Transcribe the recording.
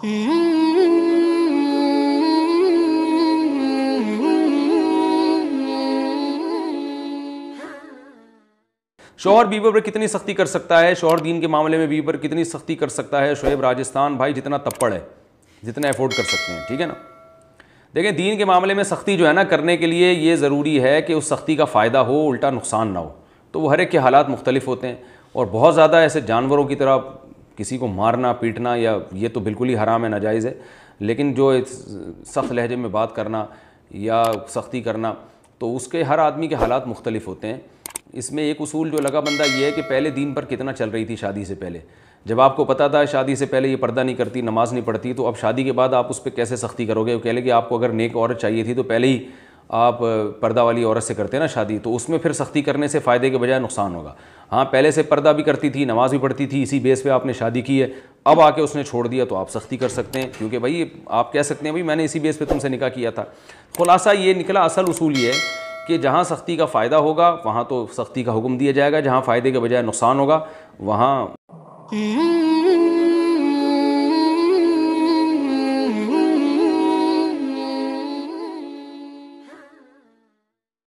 शोहर बीवी पर कितनी सख्ती कर सकता है शोहर दीन के मामले में बीवी पर कितनी सख्ती कर सकता है शोएब राजस्थान भाई जितना तप्पड़ है जितना अफोर्ड कर सकते हैं ठीक है ना देखें दीन के मामले में सख्ती जो है ना करने के लिए ये ज़रूरी है कि उस सख्ती का फ़ायदा हो उल्टा नुकसान ना हो तो वो हर एक के हालात मुख्तलिफ होते हैं और बहुत ज़्यादा ऐसे जानवरों की तरह किसी को मारना पीटना या ये तो बिल्कुल ही हराम है नाजायज़ है लेकिन जो सख्त लहजे में बात करना या सख्ती करना तो उसके हर आदमी के हालात मुख्तलिफ होते हैं इसमें एक उसूल जो लगा बंदा ये है कि पहले दिन पर कितना चल रही थी शादी से पहले जब आपको पता था शादी से पहले ये पर्दा नहीं करती नमाज़ नहीं पढ़ती तो अब शादी के बाद आप उस पर कैसे सख्ती करोगे वो कह कि आपको अगर नेक औरत चाहिए थी तो पहले ही आप पर्दा वाली औरत से करते हैं ना शादी तो उसमें फिर सख्ती करने से फ़ायदे के बजाय नुकसान होगा हाँ पहले से पर्दा भी करती थी नमाज़ भी पढ़ती थी इसी बेस पे आपने शादी की है अब आके उसने छोड़ दिया तो आप सख्ती कर सकते हैं क्योंकि भाई आप कह सकते हैं भाई मैंने इसी बेस पे तुमसे निकाह किया था खुलासा ये निकला असल उसूल ये है कि जहाँ सख्ती का फ़ायदा होगा वहाँ तो सख्ती का हुक्म दिया जाएगा जहाँ फ़ायदे के बजाय नुकसान होगा वहाँ हम्म।